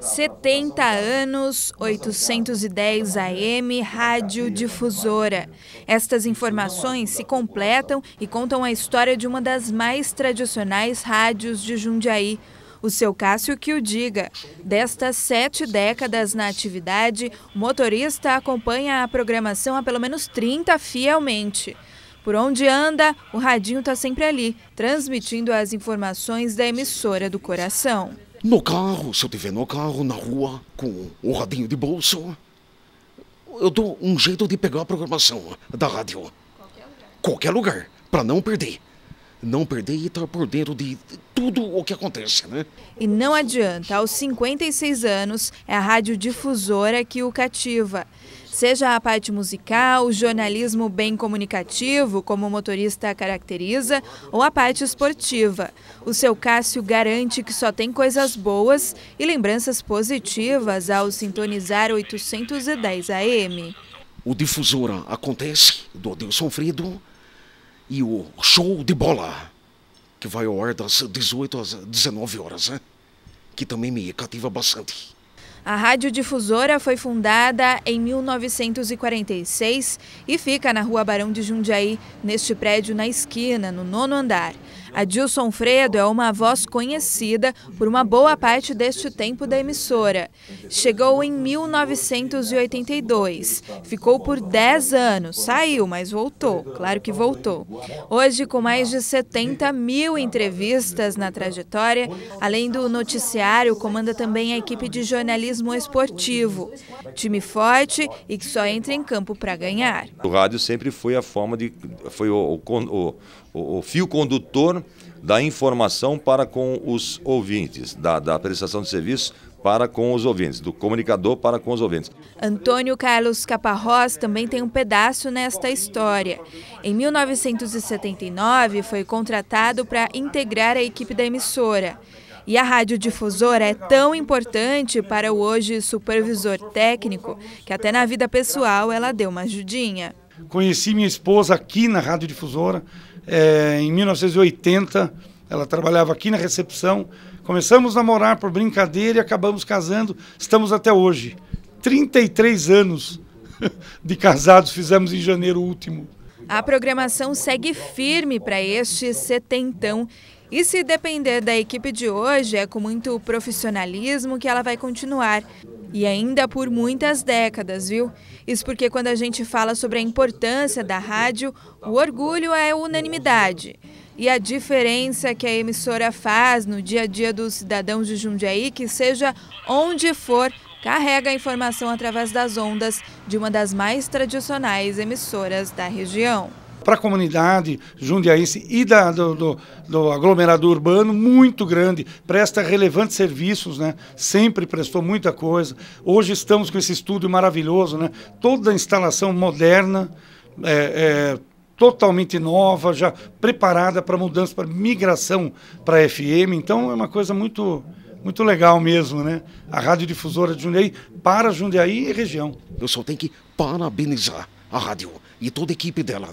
70 anos, 810 AM, Rádio Difusora. Estas informações se completam e contam a história de uma das mais tradicionais rádios de Jundiaí. O seu Cássio que o diga. Destas sete décadas na atividade, o motorista acompanha a programação há pelo menos 30 fielmente. Por onde anda, o radinho está sempre ali, transmitindo as informações da emissora do coração. No carro, se eu estiver no carro, na rua, com o radinho de bolso, eu dou um jeito de pegar a programação da rádio. Qualquer lugar. Qualquer lugar, para não perder. Não perder e estar tá por dentro de tudo o que acontece, né? E não adianta, aos 56 anos, é a radiodifusora que o cativa seja a parte musical, jornalismo bem comunicativo, como o motorista caracteriza, ou a parte esportiva. O seu Cássio garante que só tem coisas boas e lembranças positivas ao sintonizar 810 AM. O Difusora acontece, do Adilson Sofrido e o Show de Bola, que vai ao ar das 18 às 19 horas, hein? Né? que também me cativa bastante. A radiodifusora foi fundada em 1946 e fica na Rua Barão de Jundiaí, neste prédio na esquina, no nono andar. Adilson Fredo é uma voz conhecida por uma boa parte deste tempo da emissora. Chegou em 1982, ficou por 10 anos, saiu, mas voltou, claro que voltou. Hoje, com mais de 70 mil entrevistas na trajetória, além do noticiário, comanda também a equipe de jornalismo esportivo. Time forte e que só entra em campo para ganhar. O rádio sempre foi a forma de. foi o, o, o, o fio condutor da informação para com os ouvintes, da, da prestação de serviço para com os ouvintes, do comunicador para com os ouvintes. Antônio Carlos Caparrós também tem um pedaço nesta história. Em 1979, foi contratado para integrar a equipe da emissora. E a radiodifusora é tão importante para o hoje supervisor técnico que até na vida pessoal ela deu uma ajudinha. Conheci minha esposa aqui na radiodifusora, é, em 1980, ela trabalhava aqui na recepção. Começamos a namorar por brincadeira e acabamos casando. Estamos até hoje. 33 anos de casados fizemos em janeiro último. A programação segue firme para este setentão. E se depender da equipe de hoje, é com muito profissionalismo que ela vai continuar. E ainda por muitas décadas, viu? Isso porque quando a gente fala sobre a importância da rádio, o orgulho é unanimidade. E a diferença que a emissora faz no dia a dia dos cidadãos de Jundiaí, que seja onde for, carrega a informação através das ondas de uma das mais tradicionais emissoras da região para a comunidade jundiaense e da, do, do, do, aglomerado urbano muito grande, presta relevantes serviços, né? sempre prestou muita coisa. Hoje estamos com esse estúdio maravilhoso, né? toda a instalação moderna, é, é, totalmente nova, já preparada para mudança, para migração para FM. Então é uma coisa muito muito legal mesmo, né? A radiodifusora de Jundiaí para Jundiaí e região. Eu só tenho que parabenizar a rádio e toda a equipe dela. Né?